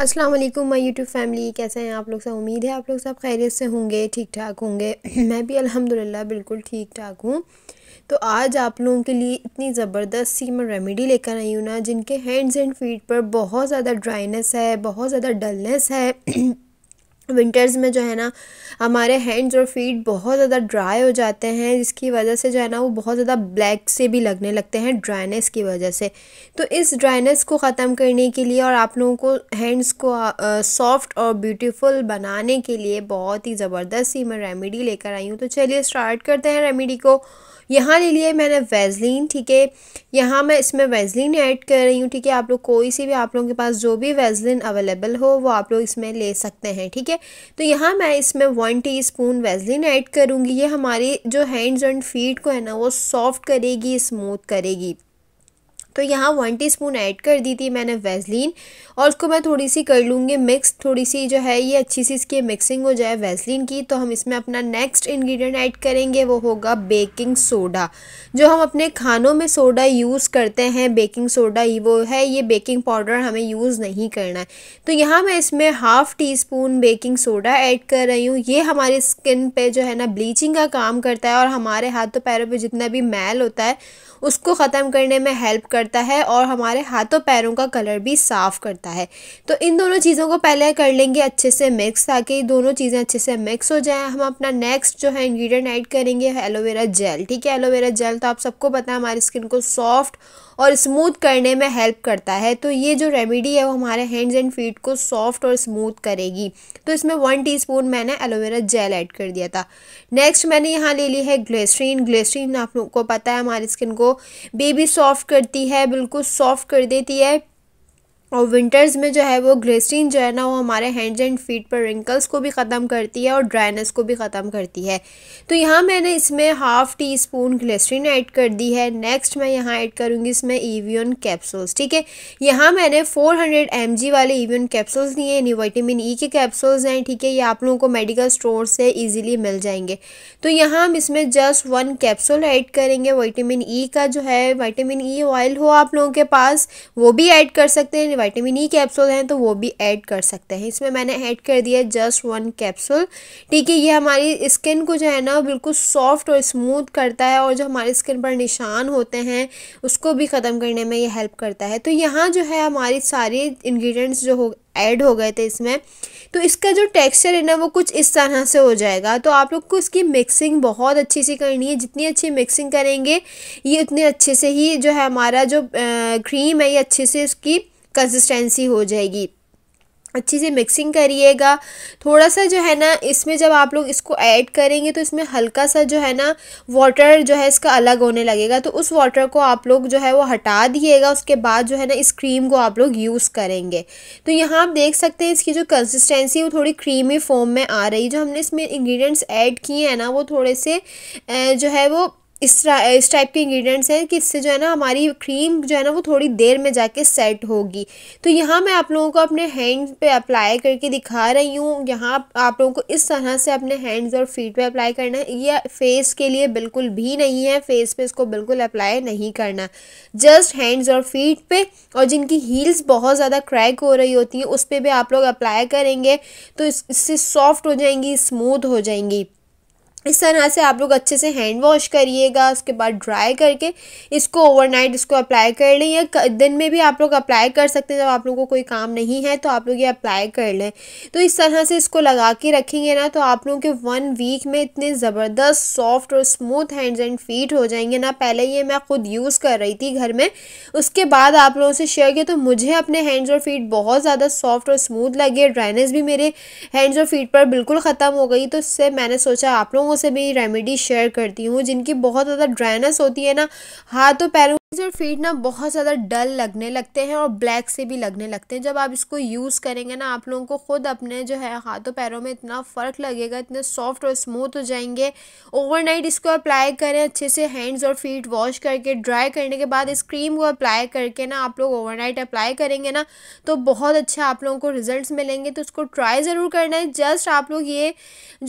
अस्सलाम वालेकुम my YouTube family कैसे हैं आप लोग सब उम्मीद है आप लोग सब खैरियत से होंगे ठीक ठाक होंगे मैं भी अल्हम्दुलिल्लाह बिल्कुल ठीक ठाक हूँ तो आज आप लोगों के लिए इतनी ज़बरदस्त सी मैं रेमेडी लेकर आई हूँ ना जिनके हैंड्स एंड फीट पर बहुत ज़्यादा ड्राइनेस है बहुत ज़्यादा डलनेस है विंटर्स में जो है ना हमारे हैंड्स और फीट बहुत ज़्यादा ड्राई हो जाते हैं जिसकी वजह से जो है ना वो बहुत ज़्यादा ब्लैक से भी लगने लगते हैं ड्राइनेस की वजह से तो इस ड्राइनेस को ख़त्म करने के लिए और आप लोगों को हैंड्स को सॉफ्ट और ब्यूटीफुल बनाने के लिए बहुत ही ज़बरदस्त सी मैं रेमेडी लेकर आई हूँ तो चलिए स्टार्ट करते हैं रेमेडी को यहाँ ले लिया मैंने वेजलिन ठीक है यहाँ मैं इसमें वेजलिन ऐड कर रही हूँ ठीक है आप लोग कोई सी भी आप लोगों के पास जो भी वेजलिन अवेलेबल हो वो आप लोग इसमें ले सकते हैं ठीक है तो यहाँ मैं इसमें one teaspoon Vaseline add करूँगी ये हमारी जो हैंड्स एंड फीट को है ना वो सॉफ्ट करेगी स्मूथ करेगी तो यहाँ वन टीस्पून ऐड कर दी थी मैंने वेजलिन और उसको मैं थोड़ी सी कर लूँगी मिक्स थोड़ी सी जो है ये अच्छी सी इसकी मिक्सिंग हो जाए वेजलिन की तो हम इसमें अपना नेक्स्ट इंग्रेडिएंट ऐड करेंगे वो होगा बेकिंग सोडा जो हम अपने खानों में सोडा यूज़ करते हैं बेकिंग सोडा ही वो है ये बेकिंग पाउडर हमें यूज़ नहीं करना है तो यहाँ मैं इसमें half teaspoon baking soda add कर रही हूँ ये हमारे स्किन पर जो है ना ब्लीचिंग का काम करता है और हमारे हाथों पैरों पर जितना भी मैल होता है उसको ख़त्म करने में हेल्प कर करता है और हमारे हाथों पैरों का कलर भी साफ़ करता है तो इन दोनों चीज़ों को पहले कर लेंगे अच्छे से मिक्स ताकि दोनों चीज़ें अच्छे से मिक्स हो जाएँ हम अपना नेक्स्ट जो है इन्ग्रीडियंट ऐड करेंगे एलोवेरा जेल ठीक है एलोवेरा जेल तो आप सबको पता है हमारी स्किन को सॉफ्ट और स्मूथ करने में हेल्प करता है तो ये जो रेमेडी है वो हमारे हैंड्स एंड फीट को सॉफ्ट और स्मूथ करेगी तो इसमें वन टीस्पून मैंने एलोवेरा जेल ऐड कर दिया था नेक्स्ट मैंने यहाँ ले ली है ग्लेसरीन ग्लेसरीन आप लोग को पता है हमारी स्किन को बेबी सॉफ्ट करती है बिल्कुल सॉफ्ट कर देती है और विंटर्स में जो है वो ग्लिसरीन जो है ना वो हमारे हैंड्स एंड फीट पर रिंकल्स को भी ख़त्म करती है और ड्राइनेस को भी ख़त्म करती है तो यहाँ मैंने इसमें half teaspoon glycerine add कर दी है नेक्स्ट मैं यहाँ ऐड करूँगी इसमें ईवियन कैप्सूल्स ठीक है यहाँ मैंने 400 हंड्रेड वाले ईवियन कैप्सूल्स लिए यानी वाइटामिन ई के कैप्सूल्स हैं ठीक है ये आप लोगों को मेडिकल स्टोर से ईजिली मिल जाएंगे तो यहाँ हम इसमें जस्ट वन कैप्सूल ऐड करेंगे वाइटामिन ई e का जो है वाइटामिन ई ऑयल हो आप लोगों के पास वो भी ऐड कर सकते हैं विटामिन ई कैप्सूल हैं तो वो भी ऐड कर सकते हैं इसमें मैंने ऐड कर दिया जस्ट वन कैप्सूल ठीक है ये हमारी स्किन को जो है ना बिल्कुल सॉफ्ट और स्मूथ करता है और जो हमारी स्किन पर निशान होते हैं उसको भी ख़त्म करने में ये हेल्प करता है तो यहाँ जो है हमारी सारी इन्ग्रीडियंट्स जो हो ऐड हो गए थे इसमें तो इसका जो टेक्सचर है ना वो कुछ इस तरह से हो जाएगा तो आप लोग को इसकी मिक्सिंग बहुत अच्छी सी करनी है जितनी अच्छी मिक्सिंग करेंगे ये उतने अच्छे से ही जो है हमारा जो क्रीम है ये अच्छे से इसकी कंसिस्टेंसी हो जाएगी अच्छे से मिक्सिंग करिएगा थोड़ा सा जो है ना इसमें जब आप लोग इसको ऐड करेंगे तो इसमें हल्का सा जो है ना वाटर जो है इसका अलग होने लगेगा तो उस वाटर को आप लोग जो है वो हटा दिएगा उसके बाद जो है ना इस क्रीम को आप लोग यूज़ करेंगे तो यहाँ आप देख सकते हैं इसकी जो कंसिस्टेंसी वो थोड़ी क्रीमी फॉर्म में आ रही जो हमने इसमें इंग्रीडियंट्स ऐड किए हैं ना वो थोड़े से जो है वो इस इस टाइप के इंग्रेडिएंट्स हैं कि इससे जो है ना हमारी क्रीम जो है ना वो थोड़ी देर में जाके सेट होगी तो यहाँ मैं आप लोगों को अपने हैंड पे अप्लाई करके दिखा रही हूँ यहाँ आप लोगों को इस तरह से अपने हैंड्स और फीट पे अप्लाई करना है ये फेस के लिए बिल्कुल भी नहीं है फेस पे इसको बिल्कुल अप्लाई नहीं करना जस्ट हैंड्स और फीट पर और जिनकी हील्स बहुत ज़्यादा क्रैक हो रही होती हैं उस पर भी आप लोग अप्लाई करेंगे तो इससे सॉफ्ट हो जाएंगी स्मूथ हो जाएंगी इस तरह से आप लोग अच्छे से हैंड वॉश करिएगा उसके बाद ड्राई करके इसको ओवरनाइट इसको अप्लाई कर लें या दिन में भी आप लोग अप्लाई कर सकते हैं जब आप लोगों को कोई काम नहीं है तो आप लोग ये अप्लाई कर लें तो इस तरह से इसको लगा के रखेंगे ना तो आप लोगों के वन वीक में इतने ज़बरदस्त सॉफ्ट और स्मूथ हैंड्स एंड फीट हो जाएंगे ना पहले ये मैं खुद यूज़ कर रही थी घर में उसके बाद आप लोगों से शेयर किया तो मुझे अपने हैंड्स और फीट बहुत ज़्यादा सॉफ्ट और स्मूथ लगे ड्राइनेस भी मेरे हैंड्स और फीट पर बिल्कुल ख़त्म हो गई तो इससे मैंने सोचा आप लोगों लोगों से मेरी रेमेडी शेयर करती हूँ जिनकी बहुत ज़्यादा ड्राइनेस होती है ना हाथ और पैरों और फीट ना बहुत ज़्यादा डल लगने लगते हैं और ब्लैक से भी लगने लगते हैं जब आप इसको यूज़ करेंगे ना आप लोगों को खुद अपने जो है हाथों पैरों में इतना फ़र्क लगेगा इतने सॉफ्ट और स्मूथ हो जाएंगे ओवरनाइट इसको अप्लाई करें अच्छे से हैंड्स और फीट वॉश करके ड्राई करने के बाद इस क्रीम को अप्लाई करके ना आप लोग ओवर अप्लाई करेंगे ना तो बहुत अच्छा आप लोगों को रिजल्ट मिलेंगे तो उसको ट्राई ज़रूर करना है जस्ट आप लोग ये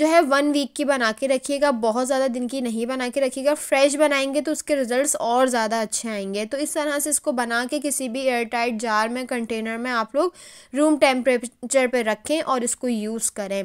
जो है वन वीक की बना के रखिएगा बहुत ज़्यादा दिन की नहीं बना के रखिएगा फ्रेश बनाएंगे तो उसके रिजल्ट्स और ज़्यादा अच्छे आएंगे तो इस तरह से इसको बना के किसी भी एयर टाइट जार में कंटेनर में आप लोग रूम टेम्परेचर पर रखें और इसको यूज़ करें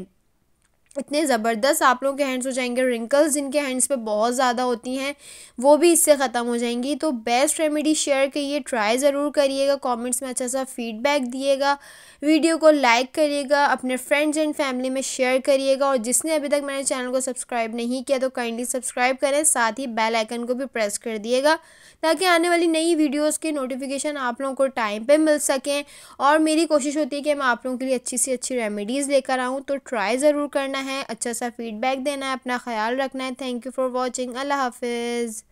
इतने ज़बरदस्त आप लोगों के हैंड्स हो जाएंगे रिंकल्स जिनके हैंड्स पे बहुत ज़्यादा होती हैं वो भी इससे ख़त्म हो जाएंगी तो बेस्ट रेमेडी शेयर करिए ट्राई ज़रूर करिएगा कमेंट्स में अच्छा सा फीडबैक दिएगा वीडियो को लाइक करिएगा अपने फ्रेंड्स एंड फैमिली में शेयर करिएगा और जिसने अभी तक मेरे चैनल को सब्सक्राइब नहीं किया तो काइंडली सब्सक्राइब करें साथ ही बेल आइकन को भी प्रेस कर दिएगा ताकि आने वाली नई वीडियोज़ के नोटिफिकेशन आप लोगों को टाइम पर मिल सकें और मेरी कोशिश होती है कि मैं आप लोगों के लिए अच्छी से अच्छी रेमेडीज़ लेकर आऊँ तो ट्राई ज़रूर करना है है अच्छा सा फीडबैक देना है अपना ख्याल रखना है थैंक यू फॉर वॉचिंग अल्लाह हाफिज़